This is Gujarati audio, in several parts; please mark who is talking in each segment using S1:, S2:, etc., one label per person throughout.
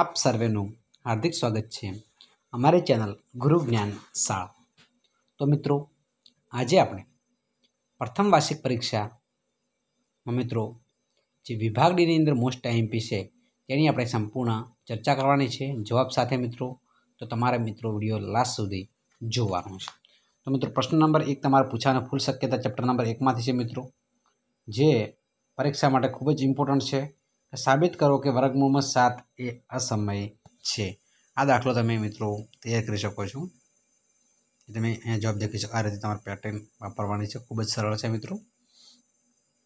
S1: આપ સર્વેનું હાર્દિક સ્વાગત છે અમારી ચેનલ ગુરુ જ્ઞાન શાળા તો મિત્રો આજે આપણે પ્રથમ વાર્ષિક પરીક્ષા મિત્રો જે વિભાગ ડીની અંદર મોસ્ટ આઈએમપી છે તેની આપણે સંપૂર્ણ ચર્ચા કરવાની છે જવાબ સાથે મિત્રો તો તમારા મિત્રો વિડીયો લાસ્ટ સુધી જોવાનો છે તો મિત્રો પ્રશ્ન નંબર એક તમારે પૂછાને ફૂલ શક્યતા ચેપ્ટર નંબર એકમાંથી છે મિત્રો જે પરીક્ષા માટે ખૂબ જ ઇમ્પોર્ટન્ટ છે સાબિત કરો કે વર્ગમૂળમાં સાત એ અસમય છે આ દાખલો તમે મિત્રો તૈયાર કરી શકો છો તમે અહીંયા જવાબ દેખી શકો આ રીતે તમારે પેટર્ન વાપરવાની છે ખૂબ જ સરળ છે મિત્રો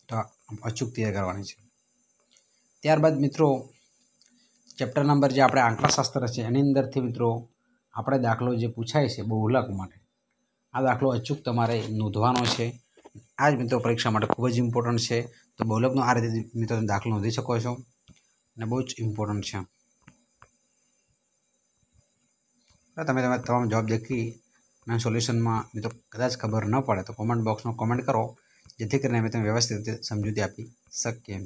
S1: તો અચૂક તૈયાર કરવાની છે ત્યારબાદ મિત્રો ચેપ્ટર નંબર જે આપણે આંકડાશાસ્ત્ર છે એની અંદરથી મિત્રો આપણે દાખલો જે પૂછાય છે બહુલક માટે આ દાખલો અચૂક તમારે નોંધવાનો છે આ જ મિત્રો પરીક્ષા માટે ખૂબ જ ઇમ્પોર્ટન્ટ છે તો બહુલકનો આ રીતે મિત્રો તમે દાખલો નોંધી શકો છો અને બહુ જ ઇમ્પોર્ટન્ટ છે તમે તમે તમામ જવાબ દેખી અને સોલ્યુશનમાં મિત્રો કદાચ ખબર ન પડે તો કોમેન્ટ બોક્સમાં કોમેન્ટ કરો જેથી કરીને અમે તમે વ્યવસ્થિત રીતે સમજૂતી આપી શકીએ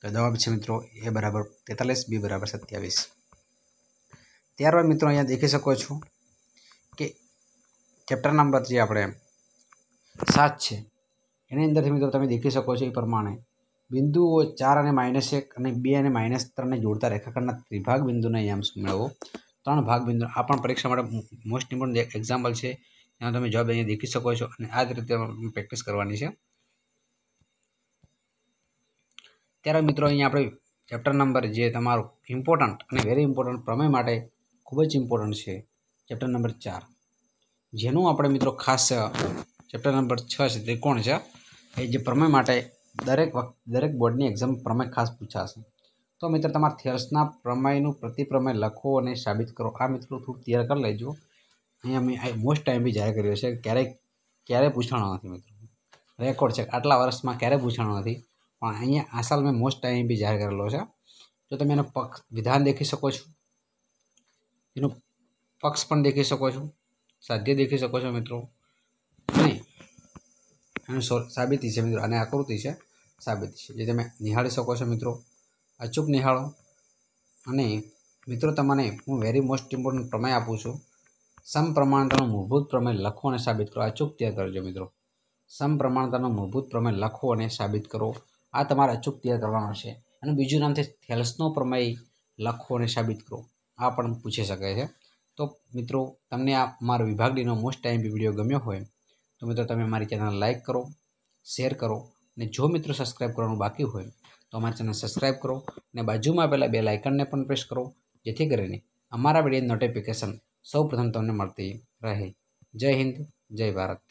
S1: તો જવાબ છે મિત્રો એ બરાબર તેતાલીસ બી બરાબર સત્યાવીસ ત્યારબાદ મિત્રો અહીંયા દેખી શકો છો કે ચેપ્ટર નંબર જે આપણે સાત છે એની અંદરથી મિત્રો તમે દેખી શકો છો એ પ્રમાણે બિંદુઓ ચાર અને માઇનસ એક અને બે અને માઇનસ ત્રણને જોડતા રેખાખંડના ત્રિભાગ બિંદુને યાંશ મેળવો ત્રણ ભાગ બિંદુ આ પણ પરીક્ષા માટે મોસ્ટ ઇમ્પોર્ટન્ટ એક્ઝામ્પલ છે એમાં તમે જવાબ અહીંયા દેખી શકો છો અને આ જ રીતે પ્રેક્ટિસ કરવાની છે ત્યારે મિત્રો અહીંયા આપણે ચેપ્ટર નંબર જે તમારો ઇમ્પોર્ટન્ટ અને વેરી ઇમ્પોર્ટન્ટ પ્રમેય માટે ખૂબ જ ઇમ્પોર્ટન્ટ છે ચેપ્ટર નંબર ચાર જેનું આપણે મિત્રો ખાસ ચેપ્ટર નંબર છ છે ત્રિકોણ છે એ જે પ્રમેય માટે દરેક વખત દરેક બોર્ડની એક્ઝામ પ્રમેય ખાસ પૂછાશે તો મિત્ર તમારા થિયર્સના પ્રમેયનું પ્રતિપ્રમેય લખો અને સાબિત કરો આ મિત્રો થોડું તૈયાર કરી લેજો અહીંયા મેં મોસ્ટ ટાઈમ બી જાહેર કર્યો છે ક્યારેય ક્યારેય પૂછાણો નથી મિત્રો રેકોર્ડ છે આટલા વર્ષમાં ક્યારેય પૂછાણો નથી પણ અહીંયા આ સાલ મેં મોસ્ટ ટાઈમ બી જાહેર કરેલો છે તો તમે એનો પક્ષ વિધાન દેખી શકો છો એનું પક્ષ પણ દેખી શકો છો સાધ્ય દેખી શકો છો મિત્રો સાબિતી છે મિત્રો આને આકૃતિ છે સાબિતી છે જે તમે નિહાળી શકો છો મિત્રો અચૂક નિહાળો અને મિત્રો તમને હું વેરી મોસ્ટ ઇમ્પોર્ટન્ટ પ્રમેય આપું છું સમપ્રમાણતાનો મૂળભૂત પ્રમેય લખો અને સાબિત કરો અચૂક ત્યાં કરજો મિત્રો સમપ્રમાણતાનો મૂળભૂત પ્રમેય લખો અને સાબિત કરો આ તમારે અચૂક તૈયાર કરવાનો છે અને બીજું નામ છે થેલ્સનો પ્રમેય લખો અને સાબિત કરો આ પણ પૂછી શકે છે તો મિત્રો તમને આ મારો વિભાગડીનો મોસ્ટ ટાઈમ વિડીયો ગમ્યો હોય તો મિત્રો તમે મારી ચેનલ લાઇક કરો શેર કરો અને જો મિત્રો સબસ્ક્રાઈબ કરવાનું બાકી હોય તો અમારી ચેનલ સબસ્ક્રાઈબ કરો અને બાજુમાં આપેલા બે લાઇકનને પણ પ્રેસ કરો જેથી કરીને અમારા વિડીયો નોટિફિકેશન સૌ પ્રથમ તમને મળતી રહે જય હિન્દ જય ભારત